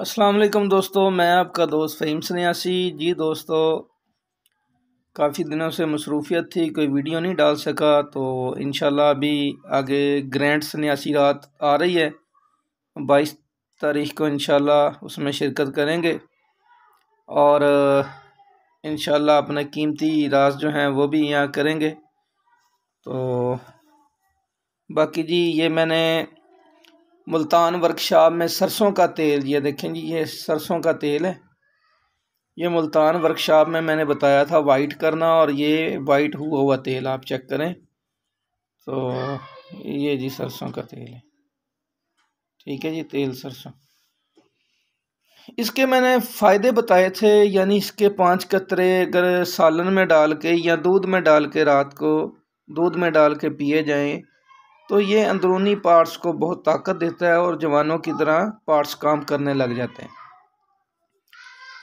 अस्सलाम दोस्तों मैं आपका दोस्त फ़हीम सन्यासी जी दोस्तों काफ़ी दिनों से मसरूफियत थी कोई वीडियो नहीं डाल सका तो इन अभी आगे ग्रैंड सन्यासी रात आ रही है बाईस तारीख को इन उसमें शिरकत करेंगे और इन अपना कीमती राज जो हैं वो भी यहाँ करेंगे तो बाकी जी ये मैंने मुल्तान वर्कशॉप में सरसों का तेल ये देखें जी ये सरसों का तेल है ये मुल्तान वर्कशॉप में मैंने बताया था वाइट करना और ये वाइट हुआ हुआ तेल आप चेक करें तो ये जी सरसों का तेल है ठीक है जी तेल सरसों इसके मैंने फ़ायदे बताए थे यानी इसके पांच कतरे अगर सालन में डाल के या दूध में डाल के रात को दूध में डाल के पिए जाएँ तो ये अंदरूनी पार्ट्स को बहुत ताकत देता है और जवानों की तरह पार्ट्स काम करने लग जाते हैं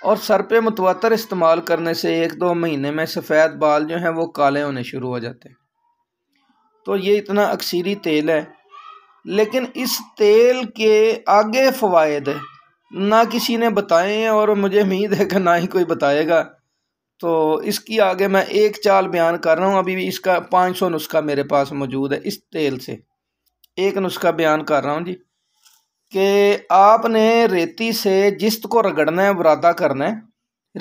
और सर पे मुतवातर इस्तेमाल करने से एक दो महीने में सफ़ेद बाल जो हैं वो काले होने शुरू हो जाते हैं तो ये इतना अक्सीरी तेल है लेकिन इस तेल के आगे फ़वाद ना किसी ने बताए हैं और मुझे उम्मीद है कि ना ही कोई बताएगा तो इसकी आगे मैं एक चाल बयान कर रहा हूँ अभी भी इसका पाँच सौ नुस्खा मेरे पास मौजूद है इस तेल से एक नुस्खा बयान कर रहा हूँ जी कि आपने रेती से जिस्त को रगड़ना है बरादा करना है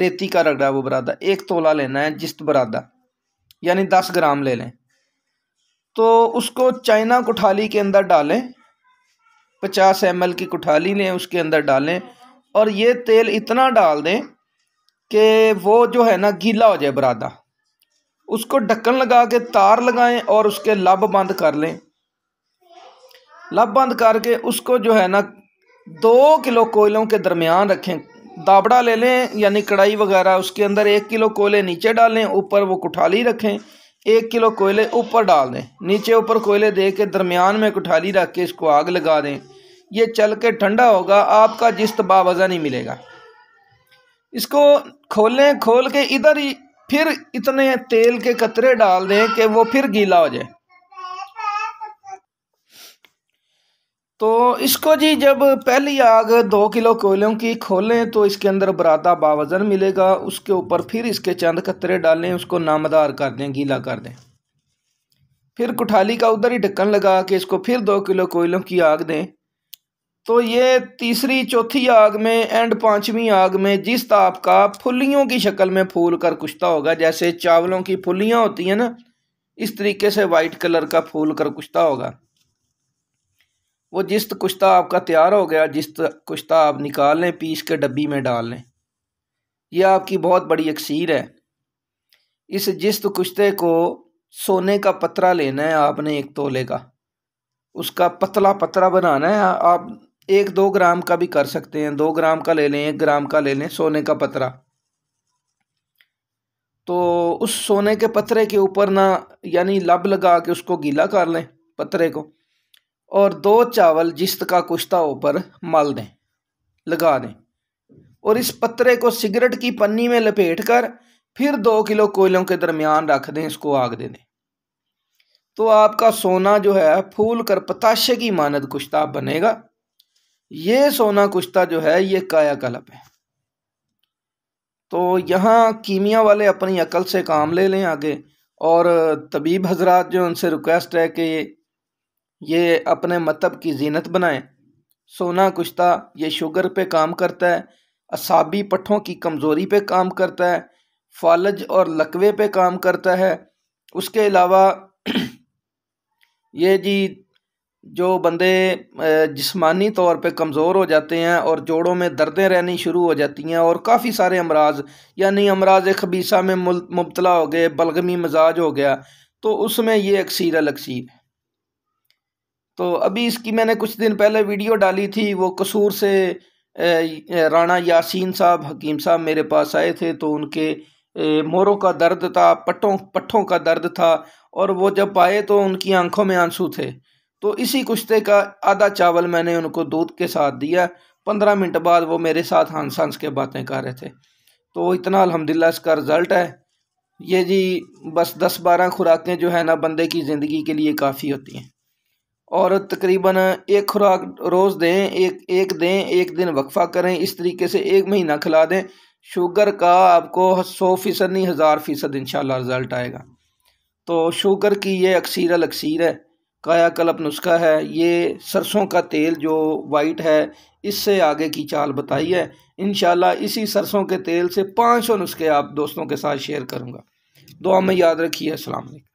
रेती का रगड़ा वो बरादा एक तोला लेना है जिस्त बरादा यानी दस ग्राम ले लें तो उसको चाइना कुठाली के अंदर डालें पचास एम की कुठाली लें उसके अंदर डालें और ये तेल इतना डाल दें कि वो जो है ना गीला हो जाए बरादा उसको ढक्कन लगा के तार लगाएं और उसके लब बंद कर लें लब बंद करके उसको जो है ना दो किलो कोयलों के दरमियान रखें दाबड़ा ले लें यानी कढ़ाई वगैरह उसके अंदर एक किलो कोयले नीचे डालें ऊपर वो कुठाली रखें एक किलो कोयले ऊपर डाल दें नीचे ऊपर कोयले दे के दरमियान में कुठाली रख के इसको आग लगा दें ये चल के ठंडा होगा आपका जिस्त बावज़ा नहीं मिलेगा इसको खोलें खोल के इधर ही फिर इतने तेल के कतरे डाल दें कि वो फिर गीला हो जाए तो इसको जी जब पहली आग दो किलो कोयलों की खोलें तो इसके अंदर बरादा बावजन मिलेगा उसके ऊपर फिर इसके चंद कतरे डालें उसको नामदार कर दें गीला कर दें फिर कुठाली का उधर ही ढक्कन लगा के इसको फिर दो किलो कोयलों की आग दें तो ये तीसरी चौथी आग में एंड पांचवी आग में जिस ताप का फुलियों की शक्ल में फूल कर कुश्ता होगा जैसे चावलों की फुलियाँ होती हैं ना इस तरीके से वाइट कलर का फूल कर कुश्ता होगा वो जिस्त कुश्ता आपका तैयार हो गया जिस कुश्ता आप निकाल लें पीस के डब्बी में डाल लें यह आपकी बहुत बड़ी अक्सीर है इस जिस्त कुश्ते को सोने का पतरा लेना है आपने एक तोले का उसका पतला पतरा बनाना है आप एक दो ग्राम का भी कर सकते हैं दो ग्राम का ले लें एक ग्राम का ले लें सोने का पतरा तो उस सोने के पतरे के ऊपर ना यानी लब लगा के उसको गीला कर लें पतरे को और दो चावल जिस्त का कुश्ता ऊपर मल दें लगा दें और इस पतरे को सिगरेट की पन्नी में लपेट कर फिर दो किलो कोयलों के दरमियान रख दें इसको आग दे दें तो आपका सोना जो है फूल कर पताशे की मानद कुश्ता बनेगा ये सोना कुश्ता जो है ये कायाकल्प है तो यहाँ कीमिया वाले अपनी अकल से काम ले लें आगे और तबीब हजरात जो उनसे रिक्वेस्ट है कि ये अपने मतब की जीनत बनाएं सोना कुश्ता ये शुगर पे काम करता है असाबी पट्ठों की कमज़ोरी पे काम करता है फालज और लकवे पे काम करता है उसके अलावा ये जी जो बंदे जिस्मानी तौर पे कमज़ोर हो जाते हैं और जोड़ों में दर्दें रहनी शुरू हो जाती हैं और काफ़ी सारे अमराज यानी अमराज खबीसा में मुबतला हो गए बलगमी मजाज हो गया तो उसमें ये अक्सर अलक्सर तो अभी इसकी मैंने कुछ दिन पहले वीडियो डाली थी वो कसूर से राणा यासीन साहब हकीम साहब मेरे पास आए थे तो उनके मोरों का दर्द था पट्टों पट्ठों का दर्द था और वो जब आए तो उनकी आंखों में आंसू थे तो इसी कुश्ते का आधा चावल मैंने उनको दूध के साथ दिया पंद्रह मिनट बाद वो मेरे साथ हंस हंस के बातें कर रहे थे तो इतना अलहमदिल्ला इसका रिज़ल्ट है ये जी बस दस बारह खुराकें जो है ना बंदे की ज़िंदगी के लिए काफ़ी होती हैं और तकरीबन एक खुराक रोज़ दें एक एक दें एक दिन वक्फ़ा करें इस तरीके से एक महीना खिला दें शुगर का आपको सौ फ़ीसद नहीं हज़ार फ़ीसद इन रिज़ल्ट आएगा तो शुगर की ये अक्सर अलक्सर है कायाकल्प नुस्खा है ये सरसों का तेल जो वाइट है इससे आगे की चाल बताई है इन इसी सरसों के तेल से पाँच सौ नुस्खे आप दोस्तों के साथ शेयर करूँगा दुआ में याद रखिए असल